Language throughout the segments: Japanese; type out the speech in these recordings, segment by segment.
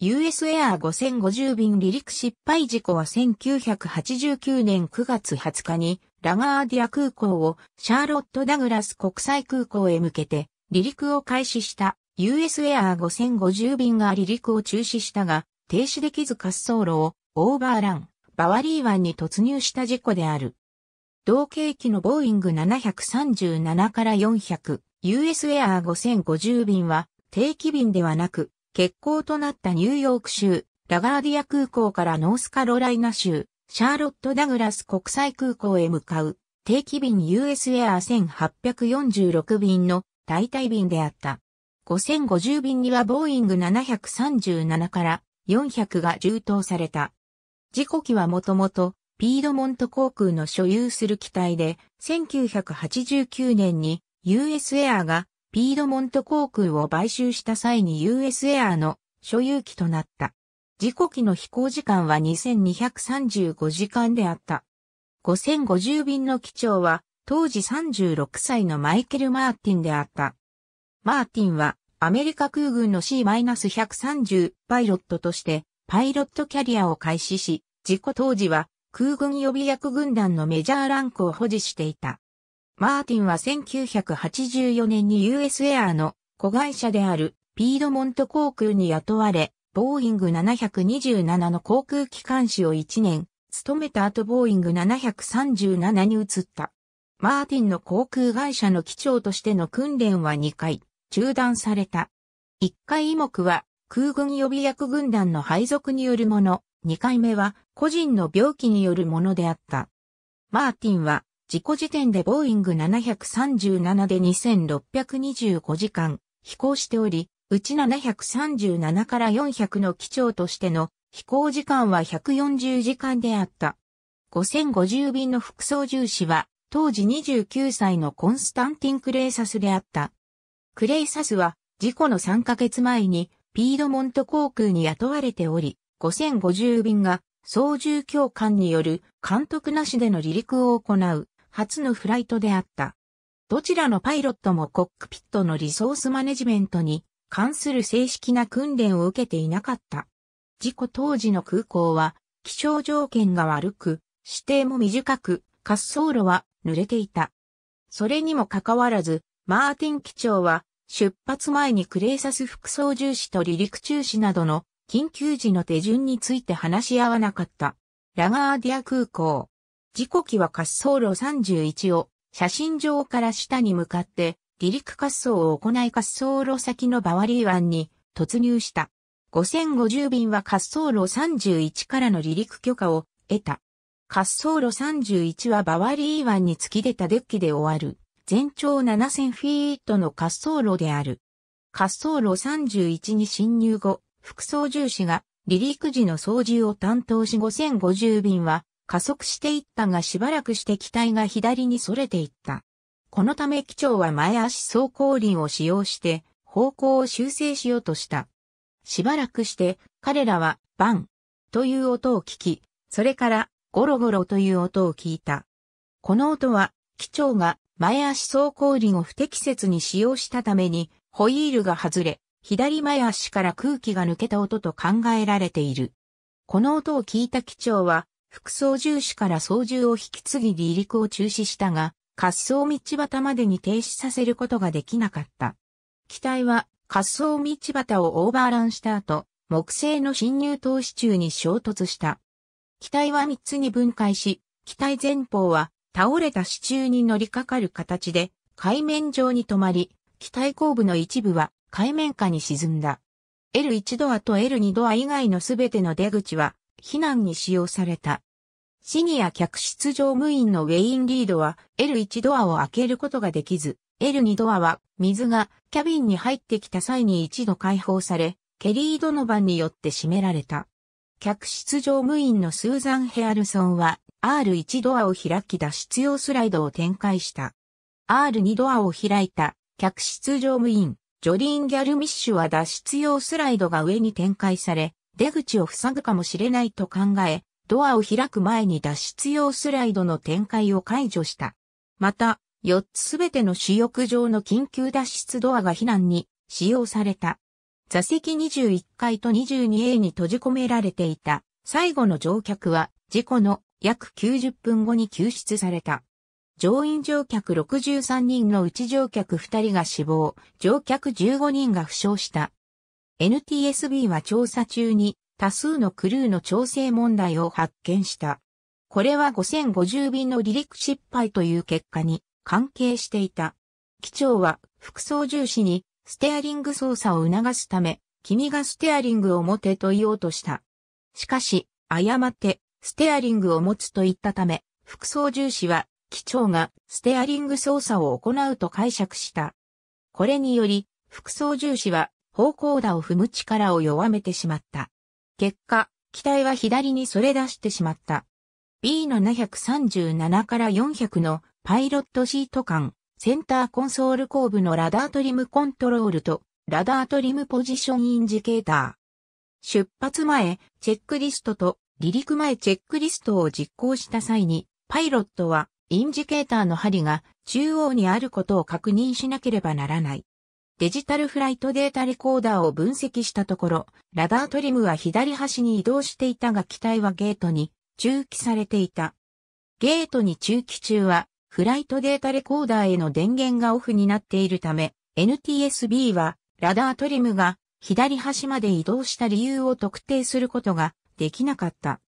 US Air 5050便離陸失敗事故は1989年9月20日にラガーディア空港をシャーロット・ダグラス国際空港へ向けて離陸を開始した US Air 5050便が離陸を中止したが停止できず滑走路をオーバーラン、バワリー湾に突入した事故である。同系機のボーイング737から400 US Air 5050便は定期便ではなく欠航となったニューヨーク州、ラガーディア空港からノースカロライナ州、シャーロット・ダグラス国際空港へ向かう定期便 US エアー1846便の代替便であった。5050便にはボーイング737から400が充当された。時刻機はもともとピードモント航空の所有する機体で1989年に US エアーがピードモント航空を買収した際に US エアの所有機となった。事故機の飛行時間は2235時間であった。5050便の機長は当時36歳のマイケル・マーティンであった。マーティンはアメリカ空軍の C-130 パイロットとしてパイロットキャリアを開始し、事故当時は空軍予備役軍団のメジャーランクを保持していた。マーティンは1984年に US エアの子会社であるピードモント航空に雇われ、ボーイング727の航空機関士を1年、務めた後ボーイング737に移った。マーティンの航空会社の機長としての訓練は2回、中断された。1回目は空軍予備役軍団の配属によるもの、2回目は個人の病気によるものであった。マーティンは事故時点でボーイング737で2625時間飛行しており、うち737から400の機長としての飛行時間は140時間であった。5050便の副操縦士は当時29歳のコンスタンティン・クレイサスであった。クレイサスは事故の3ヶ月前にピードモント航空に雇われており、5050便が操縦教官による監督なしでの離陸を行う初のフライトであった。どちらのパイロットもコックピットのリソースマネジメントに関する正式な訓練を受けていなかった。事故当時の空港は気象条件が悪く、指定も短く、滑走路は濡れていた。それにもかかわらず、マーティン機長は出発前にクレーサス副操縦士と離陸中止などの緊急時の手順について話し合わなかった。ラガーディア空港。時刻は滑走路31を、写真上から下に向かって、離陸滑走を行い滑走路先のバワリー湾に突入した。5050便は滑走路31からの離陸許可を得た。滑走路31はバワリー湾に突き出たデッキで終わる。全長7000フィートの滑走路である。滑走路31に侵入後、副操縦士が離陸時の操縦を担当し5050便は加速していったがしばらくして機体が左に逸れていった。このため機長は前足走行輪を使用して方向を修正しようとした。しばらくして彼らはバンという音を聞き、それからゴロゴロという音を聞いた。この音は機長が前足走行輪を不適切に使用したためにホイールが外れ、左前足から空気が抜けた音と考えられている。この音を聞いた機長は副操縦士から操縦を引き継ぎ離陸を中止したが、滑走道端までに停止させることができなかった。機体は滑走道端をオーバーランした後、木製の侵入投資中に衝突した。機体は3つに分解し、機体前方は倒れた支柱に乗りかかる形で海面上に止まり、機体後部の一部は海面下に沈んだ。L1 ドアと L2 ドア以外のすべての出口は避難に使用された。シニア客室乗務員のウェイン・リードは L1 ドアを開けることができず、L2 ドアは水がキャビンに入ってきた際に一度解放され、ケリー・ドの番によって閉められた。客室乗務員のスーザン・ヘアルソンは R1 ドアを開き脱出用スライドを展開した。R2 ドアを開いた客室乗務員、ジョリーン・ギャルミッシュは脱出用スライドが上に展開され、出口を塞ぐかもしれないと考え、ドアを開く前に脱出用スライドの展開を解除した。また、4つすべての主翼上の緊急脱出ドアが避難に使用された。座席21階と 22A に閉じ込められていた最後の乗客は事故の約90分後に救出された。乗員乗客63人のうち乗客2人が死亡、乗客15人が負傷した。NTSB は調査中に多数のクルーの調整問題を発見した。これは5050便の離陸失敗という結果に関係していた。機長は副操縦士にステアリング操作を促すため、君がステアリングを持てと言おうとした。しかし、誤ってステアリングを持つと言ったため、副操縦士は機長がステアリング操作を行うと解釈した。これにより、副操縦士は方向打を踏む力を弱めてしまった。結果、機体は左にそれ出してしまった。B737 から400のパイロットシート間、センターコンソール後部のラダートリムコントロールと、ラダートリムポジションインジケーター。出発前、チェックリストと離陸前チェックリストを実行した際に、パイロットはインジケーターの針が中央にあることを確認しなければならない。デジタルフライトデータレコーダーを分析したところ、ラダートリムは左端に移動していたが機体はゲートに中期されていた。ゲートに中期中は、フライトデータレコーダーへの電源がオフになっているため、NTSB は、ラダートリムが左端まで移動した理由を特定することができなかった。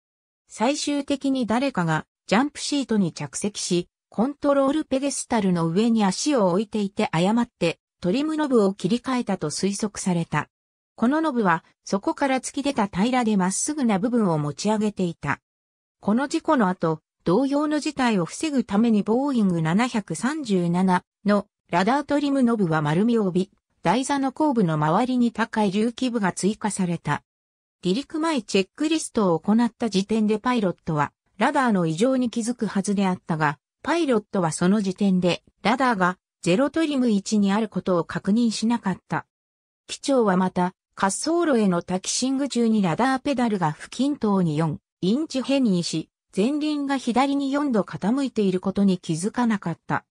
最終的に誰かがジャンプシートに着席し、コントロールペデスタルの上に足を置いていて誤ってトリムノブを切り替えたと推測された。このノブは、そこから突き出た平らでまっすぐな部分を持ち上げていた。この事故の後、同様の事態を防ぐためにボーイング737のラダートリムノブは丸みを帯び、台座の後部の周りに高い隆起部が追加された。離陸前チェックリストを行った時点でパイロットは、ラダーの異常に気づくはずであったが、パイロットはその時点で、ラダーがゼロトリム1にあることを確認しなかった。機長はまた、滑走路へのタキシング中にラダーペダルが不均等に4インチ変異し、前輪が左に4度傾いていることに気づかなかった。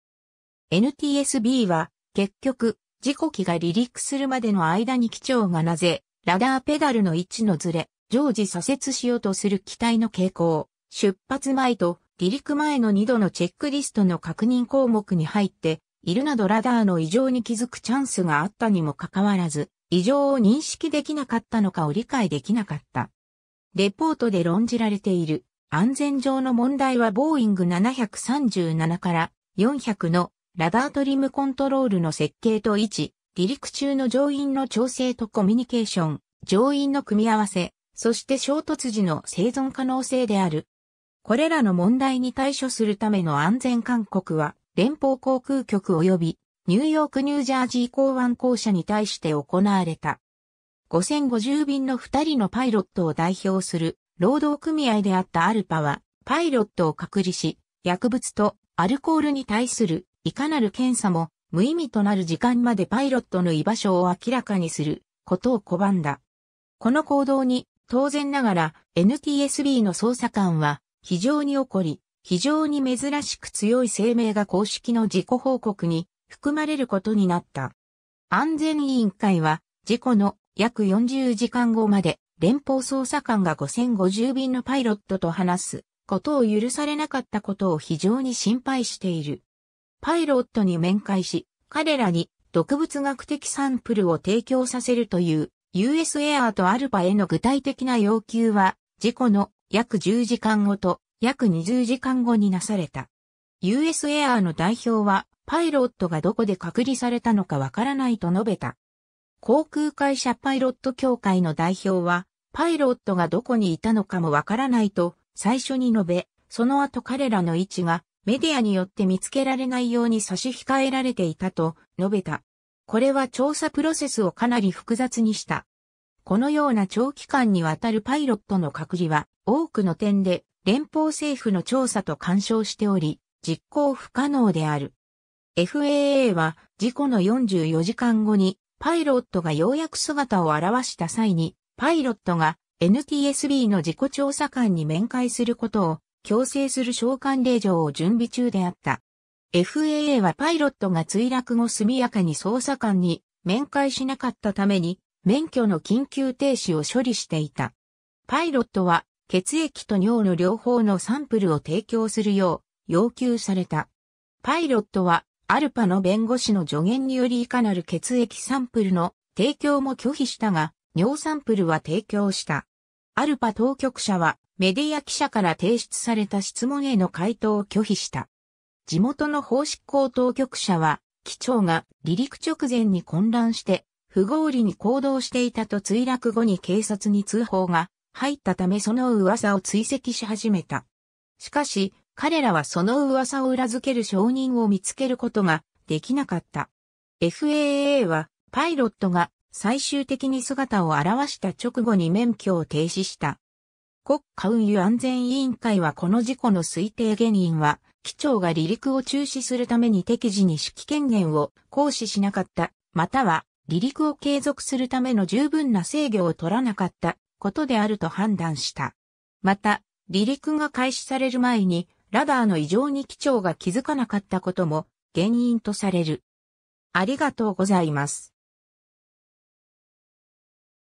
NTSB は、結局、事故機が離陸するまでの間に機長がなぜ、ラダーペダルの位置のずれ、常時左折しようとする機体の傾向、出発前と離陸前の2度のチェックリストの確認項目に入って、いるなどラダーの異常に気づくチャンスがあったにもかかわらず、異常を認識できなかったのかを理解できなかった。レポートで論じられている安全上の問題はボーイング737から400のラダートリムコントロールの設計と位置、離陸中の乗員の調整とコミュニケーション、乗員の組み合わせ、そして衝突時の生存可能性である。これらの問題に対処するための安全勧告は、連邦航空局及びニューヨーク・ニュージャージー港湾公社に対して行われた。5050便の2人のパイロットを代表する労働組合であったアルパは、パイロットを隔離し、薬物とアルコールに対するいかなる検査も無意味となる時間までパイロットの居場所を明らかにすることを拒んだ。この行動に当然ながら NTSB の捜査官は非常に怒り、非常に珍しく強い声明が公式の事故報告に含まれることになった。安全委員会は事故の約40時間後まで連邦捜査官が5050便のパイロットと話すことを許されなかったことを非常に心配している。パイロットに面会し、彼らに毒物学的サンプルを提供させるという US Air とアルパへの具体的な要求は事故の約10時間後と約20時間後になされた。US エアーの代表は、パイロットがどこで隔離されたのかわからないと述べた。航空会社パイロット協会の代表は、パイロットがどこにいたのかもわからないと最初に述べ、その後彼らの位置がメディアによって見つけられないように差し控えられていたと述べた。これは調査プロセスをかなり複雑にした。このような長期間にわたるパイロットの隔離は多くの点で連邦政府の調査と干渉しており、実行不可能である。FAA は事故の44時間後にパイロットがようやく姿を現した際に、パイロットが NTSB の事故調査官に面会することを強制する召喚令状を準備中であった。FAA はパイロットが墜落後速やかに捜査官に面会しなかったために免許の緊急停止を処理していた。パイロットは血液と尿の両方のサンプルを提供するよう要求された。パイロットはアルパの弁護士の助言によりいかなる血液サンプルの提供も拒否したが、尿サンプルは提供した。アルパ当局者はメディア記者から提出された質問への回答を拒否した。地元の法執行当局者は、機長が離陸直前に混乱して、不合理に行動していたと墜落後に警察に通報が入ったためその噂を追跡し始めた。しかし、彼らはその噂を裏付ける証人を見つけることができなかった。FAA はパイロットが最終的に姿を現した直後に免許を停止した。国家運輸安全委員会はこの事故の推定原因は、機長が離陸を中止するために適時に指揮権限を行使しなかった、または離陸を継続するための十分な制御を取らなかったことであると判断した。また、離陸が開始される前に、ラダーの異常に機長が気づかなかったことも原因とされる。ありがとうございます。